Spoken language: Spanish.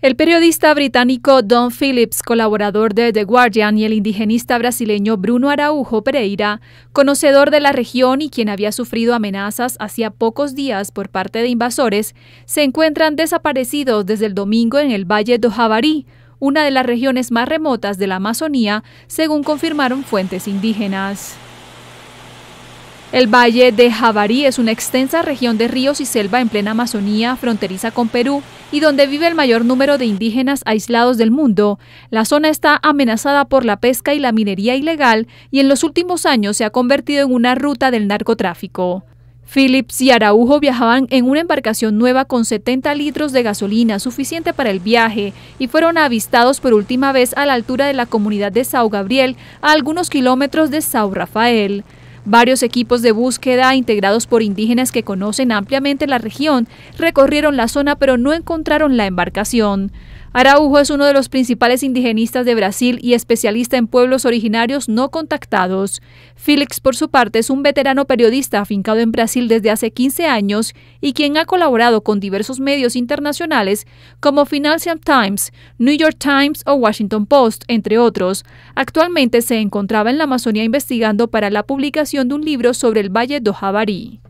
El periodista británico Don Phillips, colaborador de The Guardian, y el indigenista brasileño Bruno Araujo Pereira, conocedor de la región y quien había sufrido amenazas hacía pocos días por parte de invasores, se encuentran desaparecidos desde el domingo en el Valle do Javari, una de las regiones más remotas de la Amazonía, según confirmaron fuentes indígenas. El Valle de Jabarí es una extensa región de ríos y selva en plena Amazonía, fronteriza con Perú, y donde vive el mayor número de indígenas aislados del mundo. La zona está amenazada por la pesca y la minería ilegal, y en los últimos años se ha convertido en una ruta del narcotráfico. Phillips y Araujo viajaban en una embarcación nueva con 70 litros de gasolina, suficiente para el viaje, y fueron avistados por última vez a la altura de la comunidad de Sao Gabriel, a algunos kilómetros de Sao Rafael. Varios equipos de búsqueda integrados por indígenas que conocen ampliamente la región recorrieron la zona pero no encontraron la embarcación. Araujo es uno de los principales indigenistas de Brasil y especialista en pueblos originarios no contactados. Félix, por su parte, es un veterano periodista afincado en Brasil desde hace 15 años y quien ha colaborado con diversos medios internacionales como Financial Times, New York Times o Washington Post, entre otros. Actualmente se encontraba en la Amazonía investigando para la publicación de un libro sobre el Valle do Javari.